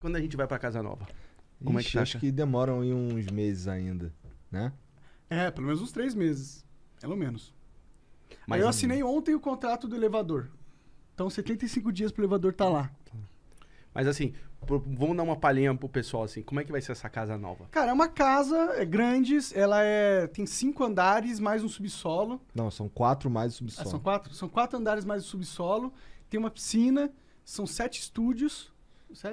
Quando a gente vai para casa nova? Como Ixi, é que tá? Acho que demoram aí uns meses ainda, né? É, pelo menos uns três meses. Pelo menos. Mas aí eu assinei ontem o contrato do elevador. Então, 75 dias pro elevador tá lá. Tá. Mas assim, vamos dar uma palhinha pro pessoal, assim, como é que vai ser essa casa nova? Cara, é uma casa é grande, ela é tem cinco andares mais um subsolo. Não, são quatro mais o é, subsolo. Ah, são quatro? São quatro andares mais o subsolo, tem uma piscina, são sete estúdios,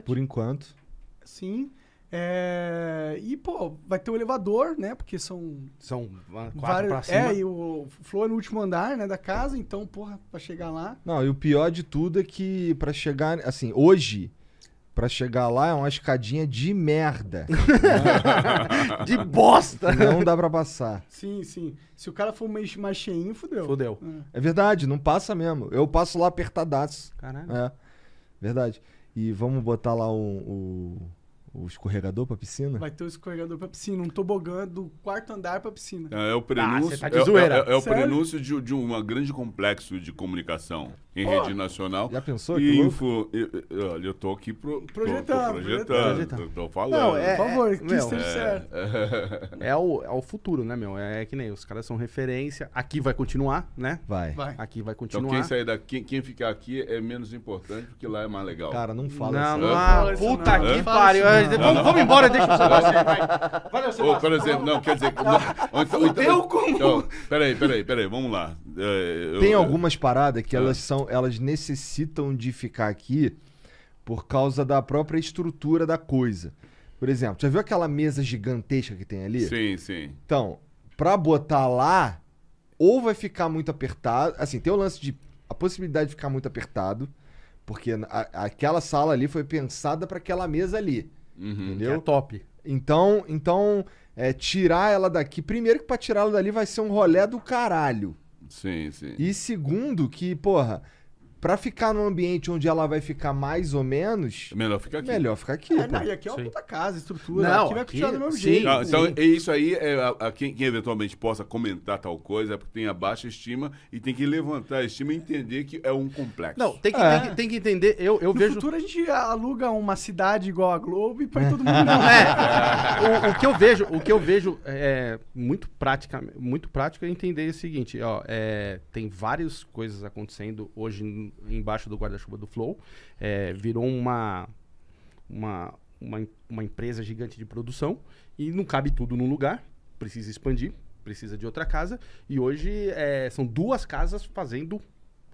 por enquanto. Sim. É... E, pô, vai ter o um elevador, né? Porque são. São quatro vários... pra cima. É, e o Flor é no último andar, né? Da casa, então, porra, pra chegar lá. Não, e o pior de tudo é que pra chegar. Assim, hoje, para chegar lá é uma escadinha de merda. de bosta. Não dá para passar. Sim, sim. Se o cara for mais cheinho, fodeu fodeu É. é verdade, não passa mesmo. Eu passo lá apertadaço. Caralho. É. Verdade. E vamos botar lá o, o o escorregador pra piscina? Vai ter o escorregador pra piscina, um tobogã do quarto andar pra piscina. É, é o ah, prenúncio, ah, tá é, de zoeira. é, é, é o prenúncio de, de um grande complexo de comunicação em rede nacional. Já pensou? E info, olha, eu tô aqui pro, projetando, tô, tô projetando, projetando. Tô, tô falando. Não, é, Por favor, que meu, esteja é. certo. É, o, é o futuro, né, meu? É que nem os caras são referência. Aqui vai continuar, né? Vai. vai. Aqui vai então, continuar. Então quem sair daqui, quem ficar aqui é menos importante, porque lá é mais legal. Cara, não fala não, isso. Não, não, puta não. que pariu não, vamos, vamos embora, deixa o negócio aí, vai. Sebastião. Ou, por exemplo, não, quer dizer... Não, então, então, como... Então, peraí, peraí, peraí, vamos lá. É, eu, Tem algumas paradas que é. elas, são, elas necessitam de ficar aqui por causa da própria estrutura da coisa. Por exemplo, já viu aquela mesa gigantesca que tem ali? Sim, sim. Então, pra botar lá, ou vai ficar muito apertado. Assim, tem o lance de. A possibilidade de ficar muito apertado, porque a, aquela sala ali foi pensada para aquela mesa ali. Uhum, é entendeu? é top. Então, então é, tirar ela daqui. Primeiro que pra tirar ela dali vai ser um rolé do caralho. Sim, sim. E segundo que, porra, Pra ficar num ambiente onde ela vai ficar mais ou menos. É melhor ficar aqui. Melhor ficar aqui. É, tá? não, e aqui é uma sim. puta casa, estrutura. Não, aqui vai aqui, do mesmo sim, jeito. Ah, então, é isso aí. É, a, a quem, quem, eventualmente possa comentar tal coisa é porque tem a baixa estima e tem que levantar a estima e entender que é um complexo. Não, tem que, é. tem, tem que entender. Eu, eu no vejo. No futuro a gente aluga uma cidade igual a Globo e põe todo mundo. Não é. O, o, que eu vejo, o que eu vejo é, é muito prática, muito prático é entender o seguinte: ó, é, tem várias coisas acontecendo hoje embaixo do guarda-chuva do Flow. É, virou uma, uma, uma, uma empresa gigante de produção e não cabe tudo num lugar, precisa expandir, precisa de outra casa. E hoje é, são duas casas fazendo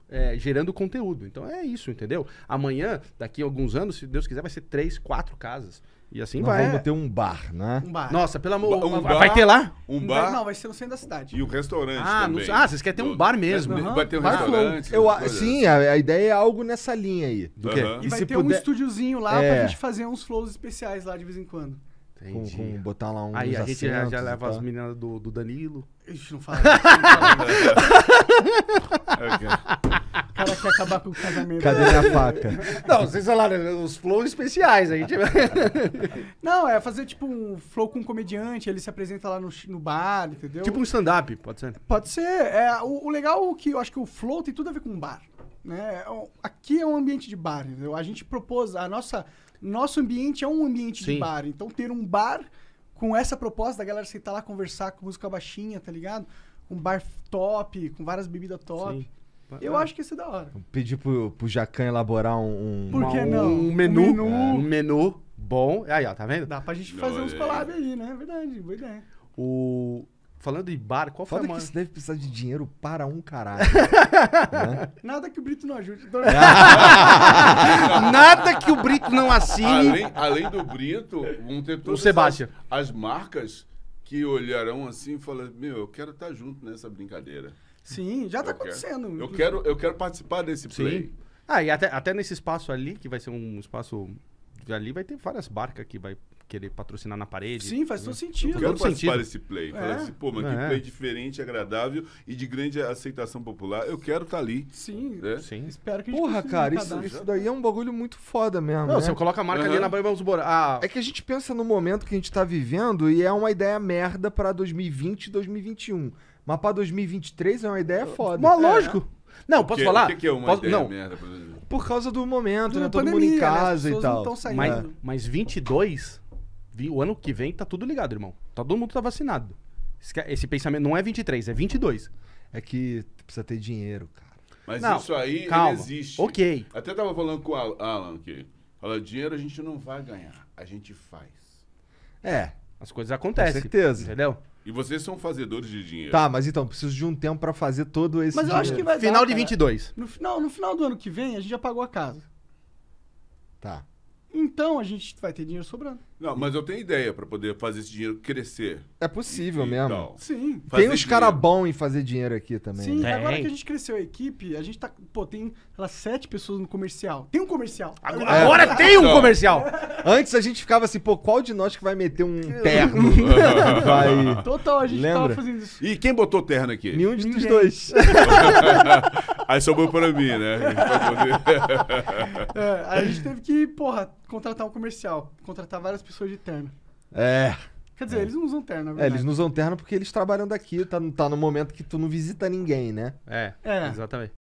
é, gerando conteúdo. Então é isso, entendeu? Amanhã, daqui a alguns anos, se Deus quiser, vai ser três, quatro casas. E assim Nós vai. vamos ter um bar, né? Um bar. Nossa, pelo amor. Um bar, vai ter lá? Um bar. Não, vai ser no centro da cidade. E o restaurante. Ah, também. No, ah vocês querem ter um bar mesmo. Uhum. Vai ter um bar restaurante. Eu, sim, a, a, ideia é algo nessa linha aí. Do uhum. E, e vai ter puder... um estúdiozinho lá é. pra gente fazer uns flows especiais lá de vez em quando. Com, com botar lá um. Aí a gente já, já leva as meninas do, do Danilo. a gente Não fala O cara quer acabar com o casamento. Cadê minha faca? Não, vocês falaram, né, os flows especiais. A gente... não, é fazer tipo um flow com um comediante, ele se apresenta lá no, no bar, entendeu? Tipo um stand-up, pode ser? Pode ser. É, o, o legal é que eu acho que o flow tem tudo a ver com bar. Né? É, aqui é um ambiente de bar. Entendeu? A gente propôs, a nossa, nosso ambiente é um ambiente Sim. de bar. Então, ter um bar com essa proposta da galera sentar lá conversar com música baixinha, tá ligado? Um bar top, com várias bebidas top. Sim. Eu é. acho que isso é da hora. Pedir pro, pro Jacan elaborar um, um, uma, não? um menu. Um menu. É. Um menu bom. Aí, ó, tá vendo? Dá pra gente fazer uns é. collabs aí, né? É verdade, boa ideia. O... Falando em bar, qual Foda foi a maior... que você deve precisar de dinheiro para um caralho. né? Nada que o Brito não ajude. Nada que o Brito não assine. Além, além do Brito, vão ter todas o Sebastião. As, as, marcas que olharão assim e falarão, meu, eu quero estar tá junto nessa brincadeira. Sim, já está acontecendo. Quero, eu, quero, eu quero participar desse play. Sim. Ah, e até, até nesse espaço ali, que vai ser um espaço... Ali vai ter várias barcas que vai querer patrocinar na parede. Sim, faz né? então, todo sentido. Eu quero participar sentido. desse play. É. Falar assim, pô, mas é. que play diferente, agradável e de grande aceitação popular. Eu quero estar tá ali. Sim, é? sim. Espero que a gente Porra, cara, isso, isso, daí é um bagulho muito foda mesmo. Não, né? você coloca a marca uhum. ali na banha, vamos embora. Ah. É que a gente pensa no momento que a gente tá vivendo e é uma ideia merda pra 2020 e 2021. Mas pra 2023 é uma ideia foda. Mas lógico. É. Não, posso que, é- falar? O é que, é uma posso, ideia não. merda? Por causa do momento, né? Todo pandemia, mundo em né? casa né? e tal. Mas, mas 22 o ano que vem tá tudo ligado, irmão. Tá, todo mundo tá vacinado. Esse, é, esse pensamento não é 23, é 22. É que precisa ter dinheiro, cara. Mas não, isso aí calma. existe. Ok. Até tava falando com o Alan aqui. Fala, dinheiro a gente não vai ganhar, a gente faz. É, as coisas acontecem. Com certeza. Entendeu? E vocês são fazedores de dinheiro. Tá, mas então, preciso de um tempo para fazer todo esse Mas eu dinheiro. acho que vai Final dar, de cara. 22. No final, no final do ano que vem, a gente já pagou a casa. Tá. Então a gente vai ter dinheiro sobrando. Não, mas eu tenho ideia para poder fazer esse dinheiro crescer. É possível e, mesmo. Então, Sim. tem uns caras bons em fazer dinheiro aqui também. Sim, né? agora que a gente cresceu a equipe, a gente tá. Pô, tem lá, sete pessoas no comercial. Tem um comercial. Agora, é. agora tem um comercial! Antes a gente ficava assim, pô, qual de nós que vai meter um terno? vai... Total, a gente Lembra? tava fazendo isso. E quem botou terno aqui? Nenhum dos dois. Aí sobrou pra mim, né? é, aí a gente teve que, porra, contratar um comercial. Contratar várias pessoas de terno. É. Quer dizer, é. eles não usam terno, É, eles não usam terno porque eles trabalham daqui, tá, tá no momento que tu não visita ninguém, né? É, é. exatamente.